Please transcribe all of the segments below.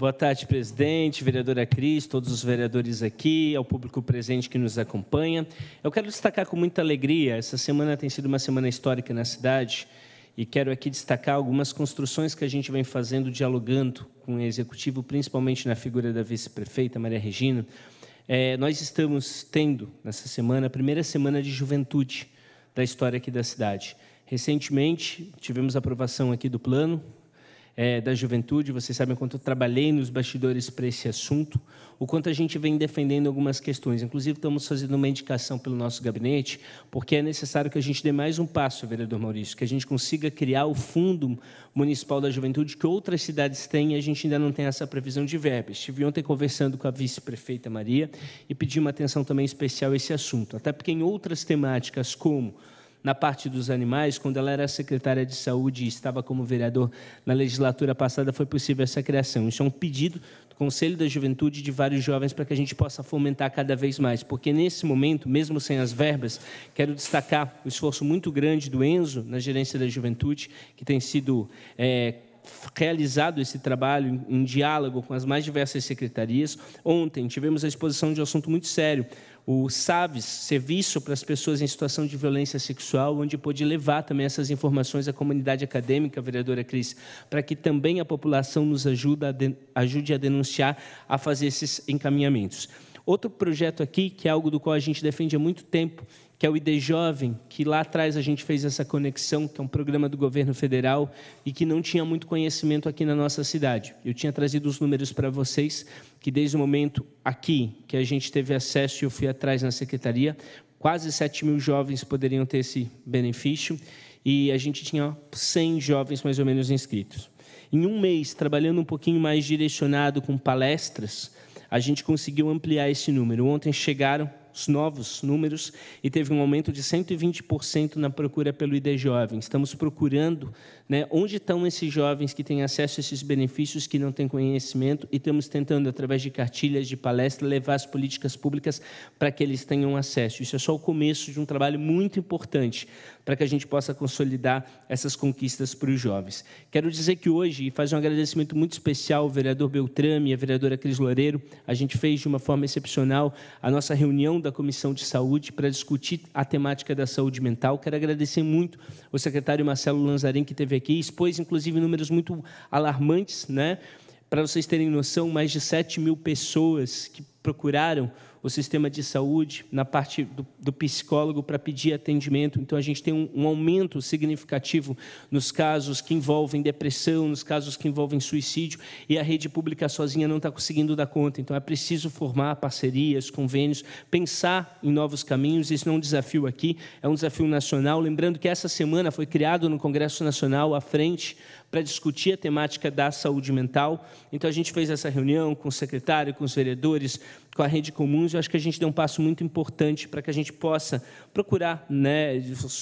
Boa tarde, presidente, vereadora Cris, todos os vereadores aqui, ao público presente que nos acompanha. Eu quero destacar com muita alegria, essa semana tem sido uma semana histórica na cidade, e quero aqui destacar algumas construções que a gente vem fazendo, dialogando com o executivo, principalmente na figura da vice-prefeita Maria Regina. É, nós estamos tendo, nessa semana, a primeira semana de juventude da história aqui da cidade. Recentemente, tivemos aprovação aqui do plano, é, da juventude, vocês sabem o quanto eu trabalhei nos bastidores para esse assunto, o quanto a gente vem defendendo algumas questões. Inclusive, estamos fazendo uma indicação pelo nosso gabinete, porque é necessário que a gente dê mais um passo, vereador Maurício, que a gente consiga criar o Fundo Municipal da Juventude, que outras cidades têm, e a gente ainda não tem essa previsão de verba. Estive ontem conversando com a vice-prefeita Maria e pedi uma atenção também especial a esse assunto, até porque em outras temáticas, como na parte dos animais, quando ela era secretária de saúde e estava como vereador na legislatura passada, foi possível essa criação. Isso é um pedido do Conselho da Juventude de vários jovens para que a gente possa fomentar cada vez mais, porque nesse momento, mesmo sem as verbas, quero destacar o esforço muito grande do Enzo na gerência da juventude, que tem sido. É, realizado esse trabalho em diálogo com as mais diversas secretarias. Ontem tivemos a exposição de um assunto muito sério, o SAVES, Serviço para as Pessoas em Situação de Violência Sexual, onde pôde levar também essas informações à comunidade acadêmica, vereadora Cris, para que também a população nos ajude a, ajude a denunciar, a fazer esses encaminhamentos. Outro projeto aqui, que é algo do qual a gente defende há muito tempo, que é o ID Jovem, que lá atrás a gente fez essa conexão, que é um programa do governo federal e que não tinha muito conhecimento aqui na nossa cidade. Eu tinha trazido os números para vocês, que desde o momento aqui que a gente teve acesso e eu fui atrás na secretaria, quase 7 mil jovens poderiam ter esse benefício e a gente tinha 100 jovens mais ou menos inscritos. Em um mês, trabalhando um pouquinho mais direcionado com palestras, a gente conseguiu ampliar esse número. Ontem chegaram os novos números e teve um aumento de 120% na procura pelo ID Jovem. Estamos procurando né, onde estão esses jovens que têm acesso a esses benefícios, que não têm conhecimento, e estamos tentando, através de cartilhas, de palestra, levar as políticas públicas para que eles tenham acesso. Isso é só o começo de um trabalho muito importante para que a gente possa consolidar essas conquistas para os jovens. Quero dizer que hoje, e fazer um agradecimento muito especial ao vereador Beltrame e à vereadora Cris Loureiro, a gente fez de uma forma excepcional a nossa reunião da Comissão de Saúde para discutir a temática da saúde mental. Quero agradecer muito o secretário Marcelo Lanzarin, que esteve aqui, expôs, inclusive, números muito alarmantes, né? Para vocês terem noção, mais de 7 mil pessoas que procuraram o sistema de saúde, na parte do, do psicólogo para pedir atendimento. Então, a gente tem um, um, aumento significativo nos casos que envolvem depressão, nos casos que envolvem suicídio, e a rede pública sozinha não está conseguindo dar conta. Então, é preciso formar parcerias, convênios, pensar em novos caminhos. Isso não é um desafio aqui, é um desafio nacional. Lembrando que essa semana foi criado no Congresso Nacional a frente para discutir a temática da saúde mental. Então, a gente fez essa reunião com o secretário, com os vereadores, com a rede comuns, eu acho que a gente deu um passo muito importante para que a gente possa procurar né,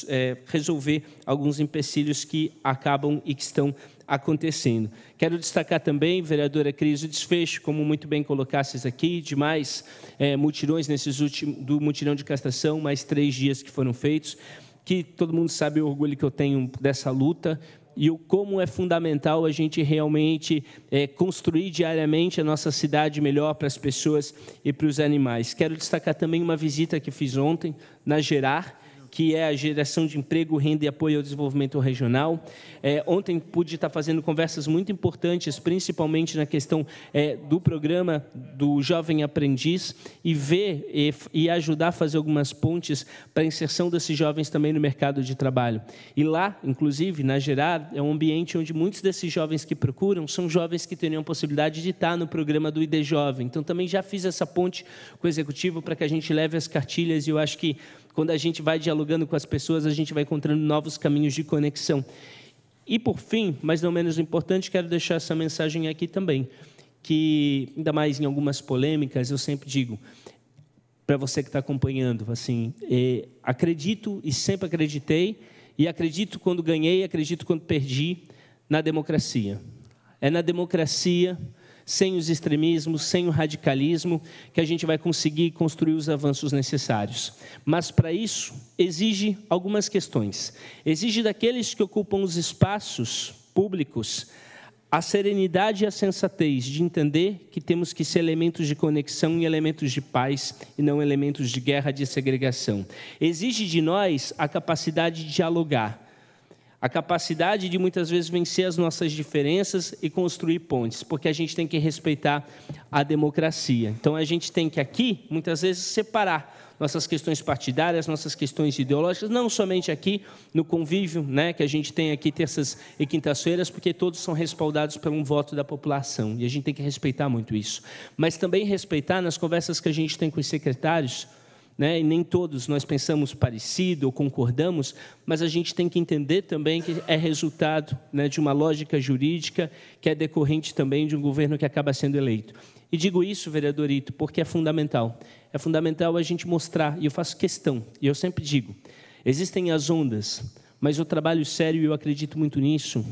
é, resolver alguns empecilhos que acabam e que estão acontecendo. Quero destacar também, vereadora Cris, o desfecho, como muito bem colocasses aqui, de mais é, mutirões nesses últimos, do mutirão de castração, mais três dias que foram feitos, que todo mundo sabe o orgulho que eu tenho dessa luta, e o como é fundamental a gente realmente é, construir diariamente a nossa cidade melhor para as pessoas e para os animais. Quero destacar também uma visita que fiz ontem na Gerar, que é a geração de emprego, renda e apoio ao desenvolvimento regional. É, ontem pude estar fazendo conversas muito importantes, principalmente na questão é, do programa do Jovem Aprendiz, e ver e, e ajudar a fazer algumas pontes para a inserção desses jovens também no mercado de trabalho. E lá, inclusive, na Gerar, é um ambiente onde muitos desses jovens que procuram são jovens que teriam a possibilidade de estar no programa do ID Jovem. Então, também já fiz essa ponte com o executivo para que a gente leve as cartilhas, e eu acho que quando a gente vai dialogando com as pessoas, a gente vai encontrando novos caminhos de conexão. E por fim, mas não menos importante, quero deixar essa mensagem aqui também, que ainda mais em algumas polêmicas eu sempre digo para você que está acompanhando, assim, eh, acredito e sempre acreditei e acredito quando ganhei, acredito quando perdi na democracia. É na democracia sem os extremismos, sem o radicalismo, que a gente vai conseguir construir os avanços necessários. Mas para isso exige algumas questões. Exige daqueles que ocupam os espaços públicos a serenidade e a sensatez de entender que temos que ser elementos de conexão e elementos de paz e não elementos de guerra, de segregação. Exige de nós a capacidade de dialogar a capacidade de muitas vezes vencer as nossas diferenças e construir pontes, porque a gente tem que respeitar a democracia. Então a gente tem que aqui, muitas vezes, separar nossas questões partidárias, nossas questões ideológicas, não somente aqui no convívio, né, que a gente tem aqui terças e quintas-feiras, porque todos são respaldados por um voto da população, e a gente tem que respeitar muito isso. Mas também respeitar nas conversas que a gente tem com os secretários, né? e nem todos nós pensamos parecido ou concordamos, mas a gente tem que entender também que é resultado né, de uma lógica jurídica que é decorrente também de um governo que acaba sendo eleito. E digo isso, vereadorito, porque é fundamental. É fundamental a gente mostrar, e eu faço questão, e eu sempre digo: existem as ondas, mas o trabalho sério, e eu acredito muito nisso,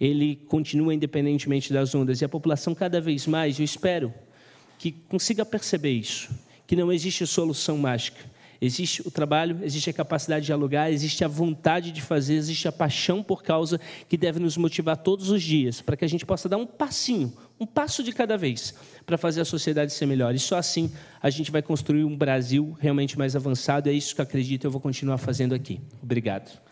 ele continua independentemente das ondas. E a população, cada vez mais, eu espero que consiga perceber isso que não existe solução mágica. Existe o trabalho, existe a capacidade de alugar, existe a vontade de fazer, existe a paixão por causa que deve nos motivar todos os dias, para que a gente possa dar um passinho, um passo de cada vez, para fazer a sociedade ser melhor. E só assim a gente vai construir um Brasil realmente mais avançado. É isso que eu acredito e eu vou continuar fazendo aqui. Obrigado.